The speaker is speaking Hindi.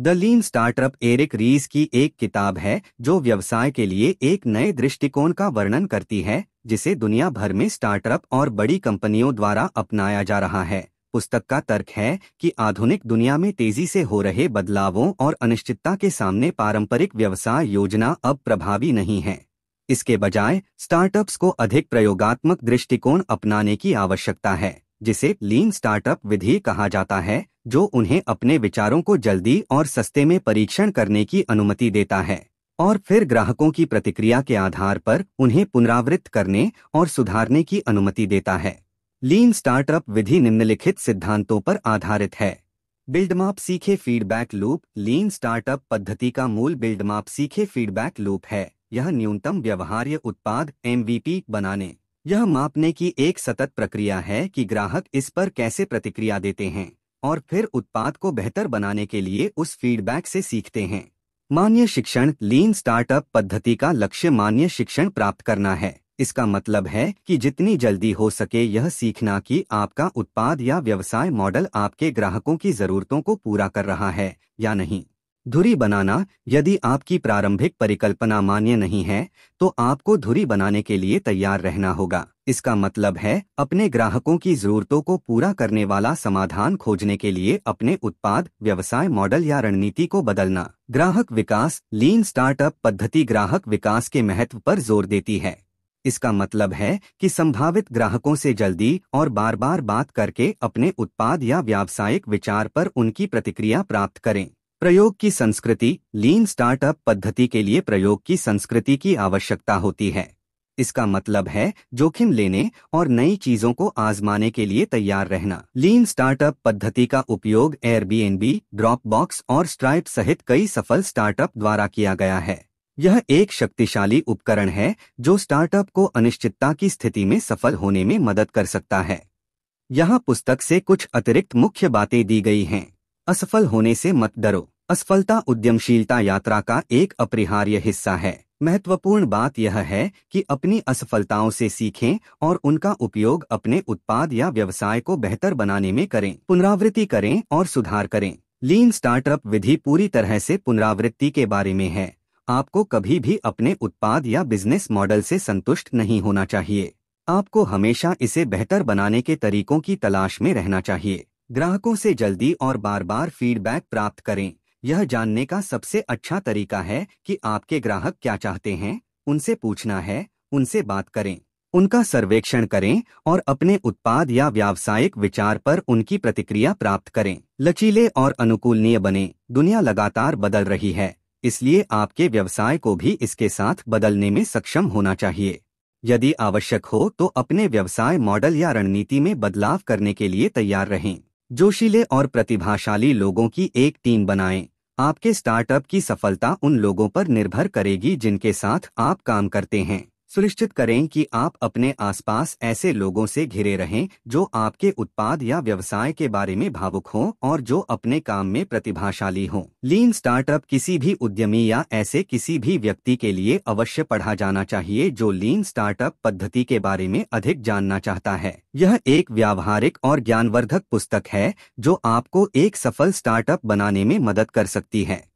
the lean startup Eric Ries की एक किताब है जो व्यवसाय के लिए एक नए दृष्टिकोण का वर्णन करती है जिसे दुनिया भर में स्टार्टअप और बड़ी कंपनियों द्वारा अपनाया जा रहा है पुस्तक का तर्क है कि आधुनिक दुनिया में तेजी से हो रहे बदलावों और अनिश्चितता के सामने पारंपरिक व्यवसाय योजना अब प्रभावी नहीं है इसके बजाय स्टार्टअप्स को अधिक प्रयोगात्मक दृष्टिकोण अपनाने की आवश्यकता है जिसे लीन स्टार्टअप विधि कहा जाता है जो उन्हें अपने विचारों को जल्दी और सस्ते में परीक्षण करने की अनुमति देता है और फिर ग्राहकों की प्रतिक्रिया के आधार पर उन्हें पुनरावृत्त करने और सुधारने की अनुमति देता है लीन स्टार्टअप विधि निम्नलिखित सिद्धांतों पर आधारित है बिल्डमाप सीखे फीडबैक लूप लीन स्टार्टअप पद्धति का मूल बिल्डमाप सीखे फीडबैक लूप है यह न्यूनतम व्यवहार्य उत्पाद एमवीपी बनाने यह मापने की एक सतत प्रक्रिया है कि ग्राहक इस पर कैसे प्रतिक्रिया देते हैं और फिर उत्पाद को बेहतर बनाने के लिए उस फीडबैक से सीखते हैं मान्य शिक्षण लीन स्टार्टअप पद्धति का लक्ष्य मान्य शिक्षण प्राप्त करना है इसका मतलब है कि जितनी जल्दी हो सके यह सीखना कि आपका उत्पाद या व्यवसाय मॉडल आपके ग्राहकों की जरूरतों को पूरा कर रहा है या नहीं धुरी बनाना यदि आपकी प्रारंभिक परिकल्पना मान्य नहीं है तो आपको धुरी बनाने के लिए तैयार रहना होगा इसका मतलब है अपने ग्राहकों की जरूरतों को पूरा करने वाला समाधान खोजने के लिए अपने उत्पाद व्यवसाय मॉडल या रणनीति को बदलना ग्राहक विकास लीन स्टार्टअप पद्धति ग्राहक विकास के महत्व पर जोर देती है इसका मतलब है कि संभावित ग्राहकों से जल्दी और बार बार बात करके अपने उत्पाद या व्यावसायिक विचार पर उनकी प्रतिक्रिया प्राप्त करें प्रयोग की संस्कृति लीन स्टार्टअप पद्धति के लिए प्रयोग की संस्कृति की आवश्यकता होती है इसका मतलब है जोखिम लेने और नई चीजों को आजमाने के लिए तैयार रहना लीन स्टार्टअप पद्धति का उपयोग एयरबीएनबी ड्रॉपबॉक्स और स्ट्राइप सहित कई सफल स्टार्टअप द्वारा किया गया है यह एक शक्तिशाली उपकरण है जो स्टार्टअप को अनिश्चितता की स्थिति में सफल होने में मदद कर सकता है यहाँ पुस्तक से कुछ अतिरिक्त मुख्य बातें दी गई हैं असफल होने से मत डरो असफलता उद्यमशीलता यात्रा का एक अपरिहार्य हिस्सा है महत्वपूर्ण बात यह है कि अपनी असफलताओं से सीखें और उनका उपयोग अपने उत्पाद या व्यवसाय को बेहतर बनाने में करें पुनरावृत्ति करें और सुधार करें लीन स्टार्टअप विधि पूरी तरह से पुनरावृत्ति के बारे में है आपको कभी भी अपने उत्पाद या बिजनेस मॉडल से संतुष्ट नहीं होना चाहिए आपको हमेशा इसे बेहतर बनाने के तरीकों की तलाश में रहना चाहिए ग्राहकों से जल्दी और बार बार फीडबैक प्राप्त करें यह जानने का सबसे अच्छा तरीका है कि आपके ग्राहक क्या चाहते हैं उनसे पूछना है उनसे बात करें उनका सर्वेक्षण करें और अपने उत्पाद या व्यावसायिक विचार पर उनकी प्रतिक्रिया प्राप्त करें लचीले और अनुकूलनीय बने दुनिया लगातार बदल रही है इसलिए आपके व्यवसाय को भी इसके साथ बदलने में सक्षम होना चाहिए यदि आवश्यक हो तो अपने व्यवसाय मॉडल या रणनीति में बदलाव करने के लिए तैयार रहें जोशीले और प्रतिभाशाली लोगों की एक टीम बनाएं आपके स्टार्टअप की सफलता उन लोगों पर निर्भर करेगी जिनके साथ आप काम करते हैं सुनिश्चित करें कि आप अपने आसपास ऐसे लोगों से घिरे रहें जो आपके उत्पाद या व्यवसाय के बारे में भावुक हों और जो अपने काम में प्रतिभाशाली हों लीन स्टार्टअप किसी भी उद्यमी या ऐसे किसी भी व्यक्ति के लिए अवश्य पढ़ा जाना चाहिए जो लीन स्टार्टअप पद्धति के बारे में अधिक जानना चाहता है यह एक व्यावहारिक और ज्ञानवर्धक पुस्तक है जो आपको एक सफल स्टार्टअप बनाने में मदद कर सकती है